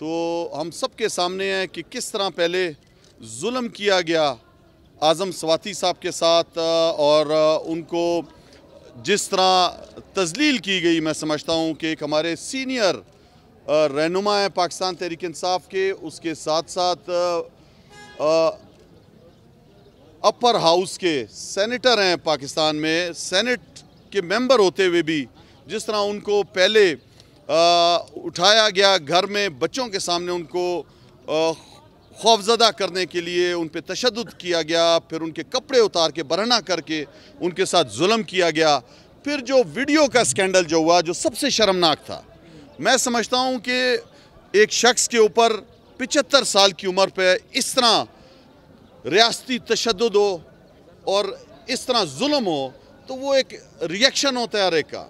तो हम सब के सामने है कि किस तरह पहले जुल्म किया गया आज़म स्वाति साहब के साथ और उनको जिस तरह तजलील की गई मैं समझता हूँ कि एक हमारे सीनियर रहनुमा हैं पाकिस्तान तहरीक इंसाफ के उसके साथ साथ अपर हाउस के सेनेटर हैं पाकिस्तान में सेनेट के मेंबर होते हुए भी जिस तरह उनको पहले उठाया गया घर में बच्चों के सामने उनको खौफजदा करने के लिए उन पर तशद किया गया फिर उनके कपड़े उतार के बरहना करके उनके साथ जुल्म किया गया फिर जो वीडियो का स्कैंडल जो हुआ जो सबसे शर्मनाक था मैं समझता हूँ कि एक शख्स के ऊपर पिचहत्तर साल की उम्र पर इस तरह रियाती तशद हो और इस तरह जुल्म हो तो वो एक रिएक्शन होता है हर एक का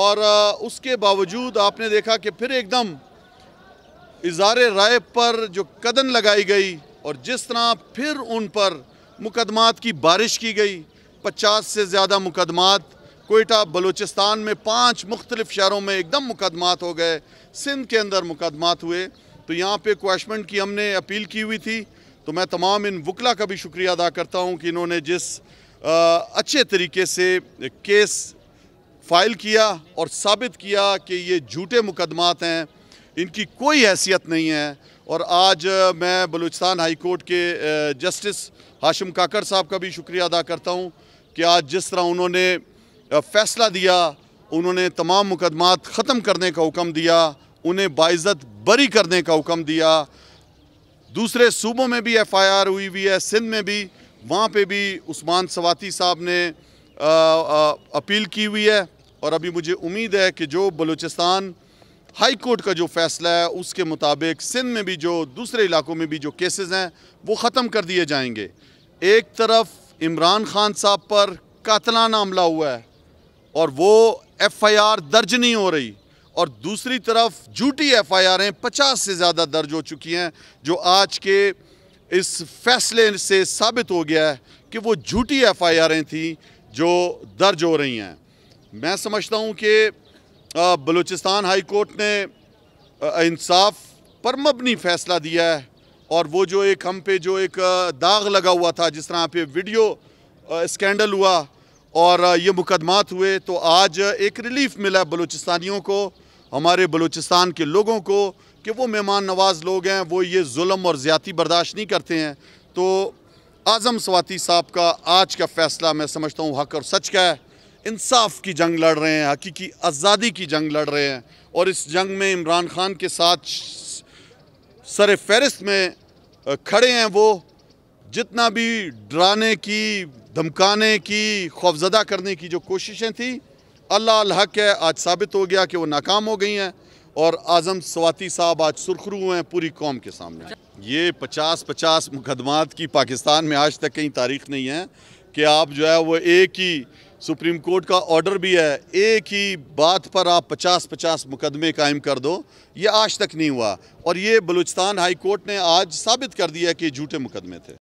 और उसके बावजूद आपने देखा कि फिर एकदम इजार राय पर जो कदम लगाई गई और जिस तरह फिर उन पर मुकदमात की बारिश की गई पचास से ज़्यादा मुकदमात कोयटा बलूचिस्तान में पांच मुख्तलिफ शहरों में एकदम मुकदमात हो गए सिंध के अंदर मुकदमात हुए तो यहाँ पे क्वाशमेंट की हमने अपील की हुई थी तो मैं तमाम इन वकला का भी शुक्रिया अदा करता हूँ कि इन्होंने जिस आ, अच्छे तरीके से केस फ़ाइल किया और साबित किया कि ये झूठे मुकदमात हैं इनकी कोई हैसियत नहीं है और आज मैं बलूचिस्तान हाई कोर्ट के जस्टिस हाशिम काकर साहब का भी शुक्रिया अदा करता हूँ कि आज जिस तरह उन्होंने फ़ैसला दिया उन्होंने तमाम मुकदमात ख़त्म करने का हुक्म दिया उन्हें बाइज़त बरी करने का हुक्म दिया दूसरे सूबों में भी एफ़ आई आर हुई हुई है सिंध में भी वहाँ पे भी उस्मान सवाती साहब ने आ, आ, अपील की हुई है और अभी मुझे उम्मीद है कि जो बलूचिस्तान हाई कोर्ट का जो फैसला है उसके मुताबिक सिंध में भी जो दूसरे इलाकों में भी जो केसेस हैं वो ख़त्म कर दिए जाएंगे एक तरफ इमरान खान साहब पर कातलाना हमला हुआ है और वो एफआईआर दर्ज नहीं हो रही और दूसरी तरफ झूठी एफ आई आरें पचास से ज़्यादा दर्ज हो चुकी हैं जो आज के इस फैसले से साबित हो गया है कि वो झूठी एफ आई आरें थी जो दर्ज हो रही हैं मैं समझता हूँ कि बलूचिस्तान हाई कोर्ट ने इंसाफ पर मबनी फैसला दिया है और वो जो एक हम पे जो एक दाग लगा हुआ था जिस तरह पे वीडियो स्कैंडल हुआ और ये मुकदमात हुए तो आज एक रिलीफ मिला बलूचिस्तानियों को हमारे बलूचिस्तान के लोगों को कि वो मेहमान नवाज लोग हैं वो ये जुल्म और ज्यादी बर्दाश्त नहीं करते हैं तो आज़म स्वाति साहब का आज का फ़ैसला मैं समझता हूँ हक और सच का है इंसाफ की जंग लड़ रहे हैं हकीकी आज़ादी की जंग लड़ रहे हैं और इस जंग में इमरान खान के साथ सर फहरिस्त में खड़े हैं वो जितना भी डराने की धमकाने की खौफजदा करने की जो कोशिशें थी अल्लाह हक है आज साबित हो गया कि वो नाकाम हो गई हैं और आज़म स्वाति साहब आज सुरखरू हैं पूरी कौम के सामने ये पचास पचास मुकदमात की पाकिस्तान में आज तक कहीं तारीख नहीं है कि आप जो है वो एक ही सुप्रीम कोर्ट का ऑर्डर भी है एक ही बात पर आप 50-50 मुकदमे कायम कर दो ये आज तक नहीं हुआ और ये बलूचिस्तान हाई कोर्ट ने आज साबित कर दिया कि झूठे मुकदमे थे